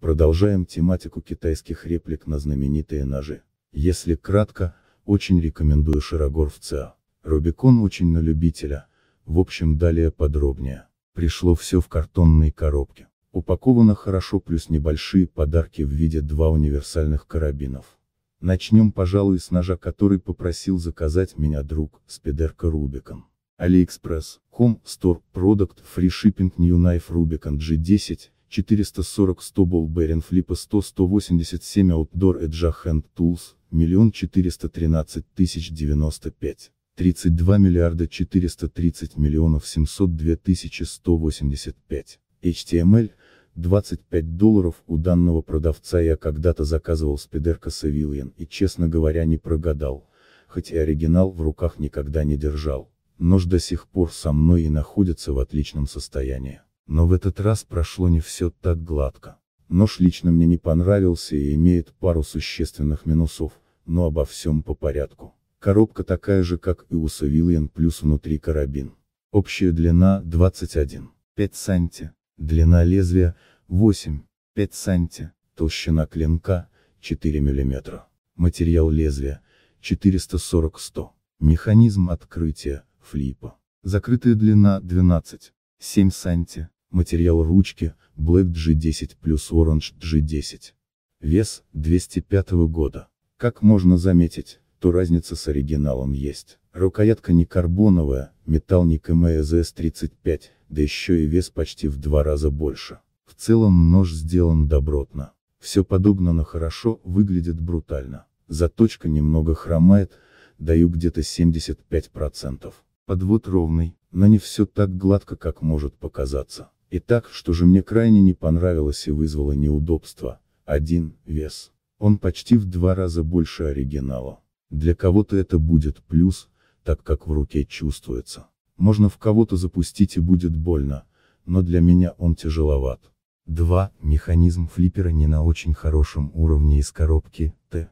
Продолжаем тематику китайских реплик на знаменитые ножи. Если кратко, очень рекомендую Широгор в ЦА. Рубикон очень на любителя, в общем далее подробнее. Пришло все в картонной коробке. Упаковано хорошо плюс небольшие подарки в виде два универсальных карабинов. Начнем пожалуй с ножа который попросил заказать меня друг, спидерка Рубикон. AliExpress, Com, Store, Product, Free Shipping New Knife Rubicon G10, 440 100 Ball Bearing Flip 100 187 Outdoor Edge Hand Tools, 1 413 095. 32 миллиарда 430 миллионов 702 тысячи 185. HTML, 25 долларов у данного продавца я когда-то заказывал спидерка Савильян и честно говоря не прогадал, хоть и оригинал в руках никогда не держал. Нож до сих пор со мной и находится в отличном состоянии. Но в этот раз прошло не все так гладко. Нож лично мне не понравился и имеет пару существенных минусов, но обо всем по порядку. Коробка такая же, как и у Савилиан, плюс внутри карабин. Общая длина 21. 5 санти. Длина лезвия 8. 5 санти. Толщина клинка 4 мм. Материал лезвия 440-100. Механизм открытия флипа. Закрытая длина 12. 7 санти. Материал ручки, Black G10 плюс Orange G10. Вес, 205 года. Как можно заметить, то разница с оригиналом есть. Рукоятка не карбоновая, металл не КМСС-35, да еще и вес почти в два раза больше. В целом нож сделан добротно. Все подогнано хорошо, выглядит брутально. Заточка немного хромает, даю где-то 75%. Подвод ровный, но не все так гладко, как может показаться. Итак, что же мне крайне не понравилось и вызвало неудобство. 1. Вес. Он почти в два раза больше оригинала. Для кого-то это будет плюс, так как в руке чувствуется. Можно в кого-то запустить и будет больно, но для меня он тяжеловат. 2. Механизм флиппера не на очень хорошем уровне из коробки, Т.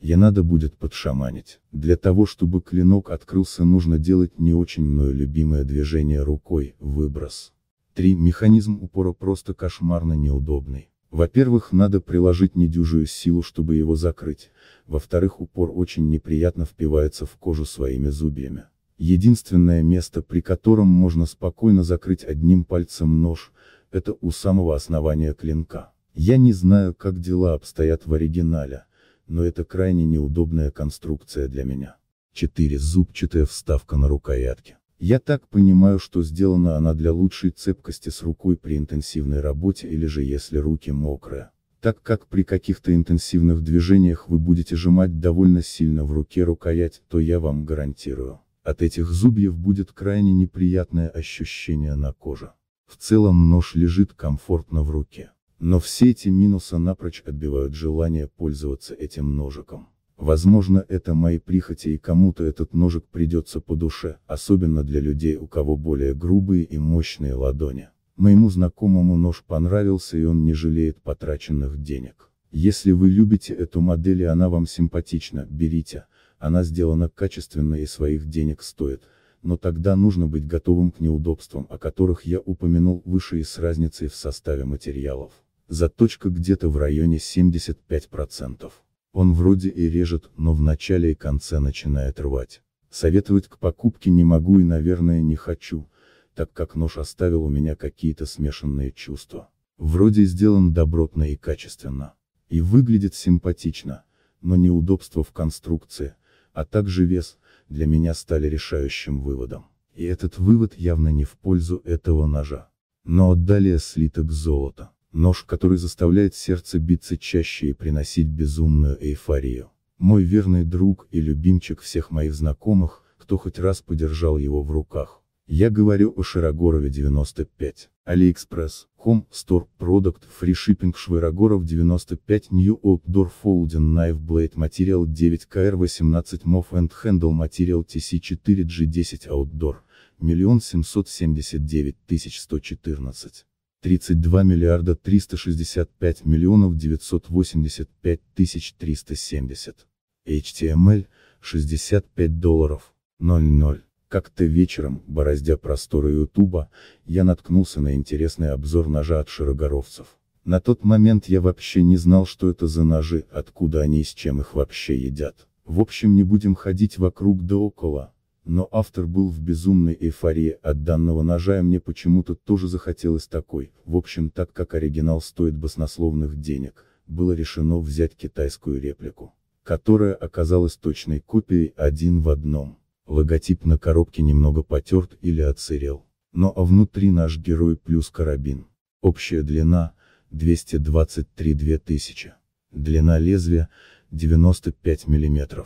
Я надо будет подшаманить. Для того чтобы клинок открылся нужно делать не очень мною любимое движение рукой, выброс. 3. Механизм упора просто кошмарно неудобный. Во-первых, надо приложить недюжую силу, чтобы его закрыть. Во-вторых, упор очень неприятно впивается в кожу своими зубьями. Единственное место, при котором можно спокойно закрыть одним пальцем нож, это у самого основания клинка. Я не знаю, как дела обстоят в оригинале, но это крайне неудобная конструкция для меня. 4. Зубчатая вставка на рукоятке. Я так понимаю, что сделана она для лучшей цепкости с рукой при интенсивной работе или же если руки мокрые. Так как при каких-то интенсивных движениях вы будете сжимать довольно сильно в руке рукоять, то я вам гарантирую, от этих зубьев будет крайне неприятное ощущение на коже. В целом нож лежит комфортно в руке. Но все эти минусы напрочь отбивают желание пользоваться этим ножиком. Возможно это мои прихоти и кому-то этот ножик придется по душе, особенно для людей у кого более грубые и мощные ладони. Моему знакомому нож понравился и он не жалеет потраченных денег. Если вы любите эту модель и она вам симпатична, берите, она сделана качественно и своих денег стоит, но тогда нужно быть готовым к неудобствам, о которых я упомянул выше и с разницей в составе материалов. Заточка где-то в районе 75%. Он вроде и режет, но в начале и конце начинает рвать. Советовать к покупке не могу и наверное не хочу, так как нож оставил у меня какие-то смешанные чувства. Вроде сделан добротно и качественно. И выглядит симпатично, но неудобства в конструкции, а также вес, для меня стали решающим выводом. И этот вывод явно не в пользу этого ножа. Но далее слиток золота нож, который заставляет сердце биться чаще и приносить безумную эйфорию. Мой верный друг и любимчик всех моих знакомых, кто хоть раз подержал его в руках. Я говорю о Широгорове 95. Aliexpress. Home Store, Product, Free Shipping Швырогоров 95 New Outdoor Folding Knife Blade Material 9KR18 Move and Handle Material TC4G10 Outdoor, 1 779 114. 32 миллиарда 365 миллионов 985 тысяч 370. HTML, 65 долларов, 00. Как-то вечером, бороздя просторы Ютуба, я наткнулся на интересный обзор ножа от широгоровцев. На тот момент я вообще не знал, что это за ножи, откуда они и с чем их вообще едят. В общем не будем ходить вокруг да около, но автор был в безумной эйфории от данного ножа и мне почему-то тоже захотелось такой, в общем так как оригинал стоит баснословных денег, было решено взять китайскую реплику, которая оказалась точной копией один в одном. Логотип на коробке немного потерт или отсырел, но а внутри наш герой плюс карабин. Общая длина, 223-2000. Длина лезвия, 95 мм.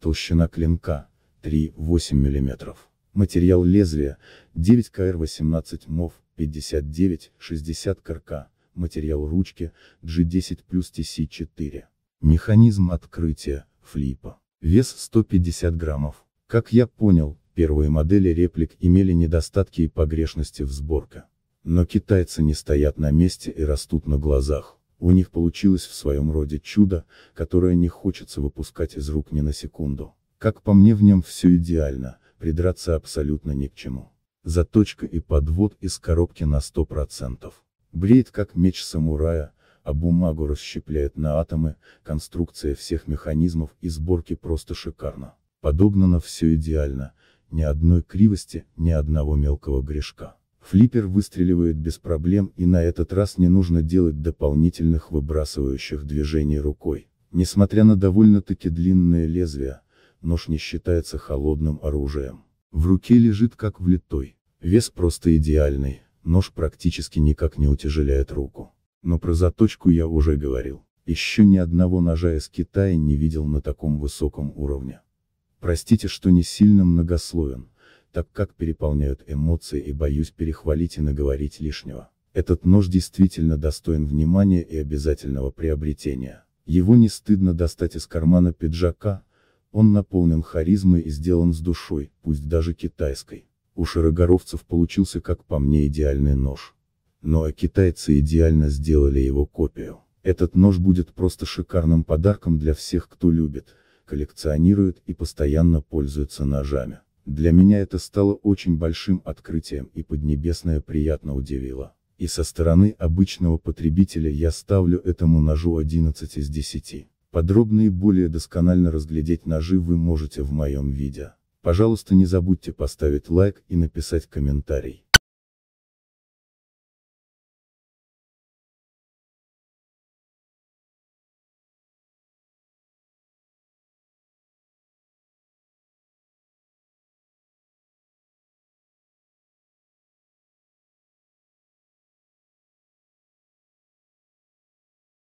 Толщина клинка, 3,8 мм. Материал лезвия, 9 КР 18 МОВ, 59, 60 КРК. Материал ручки, G10 плюс TC4. Механизм открытия, флипа. Вес 150 граммов. Как я понял, первые модели реплик имели недостатки и погрешности в сборке. Но китайцы не стоят на месте и растут на глазах. У них получилось в своем роде чудо, которое не хочется выпускать из рук ни на секунду. Как по мне в нем все идеально, придраться абсолютно ни к чему. Заточка и подвод из коробки на 100%. Бреет как меч самурая, а бумагу расщепляет на атомы, конструкция всех механизмов и сборки просто шикарно. Подобно на все идеально, ни одной кривости, ни одного мелкого грешка. Флиппер выстреливает без проблем и на этот раз не нужно делать дополнительных выбрасывающих движений рукой. Несмотря на довольно-таки длинное лезвие, нож не считается холодным оружием. В руке лежит как влитой. Вес просто идеальный, нож практически никак не утяжеляет руку. Но про заточку я уже говорил. Еще ни одного ножа из Китая не видел на таком высоком уровне. Простите, что не сильно многословен, так как переполняют эмоции и боюсь перехвалить и наговорить лишнего. Этот нож действительно достоин внимания и обязательного приобретения. Его не стыдно достать из кармана пиджака, он наполнен харизмой и сделан с душой, пусть даже китайской. У широгоровцев получился как по мне идеальный нож. Но ну, а китайцы идеально сделали его копию. Этот нож будет просто шикарным подарком для всех, кто любит, коллекционирует и постоянно пользуется ножами. Для меня это стало очень большим открытием и Поднебесное приятно удивило. И со стороны обычного потребителя я ставлю этому ножу 11 из 10. Подробно и более досконально разглядеть ножи вы можете в моем видео. Пожалуйста не забудьте поставить лайк и написать комментарий.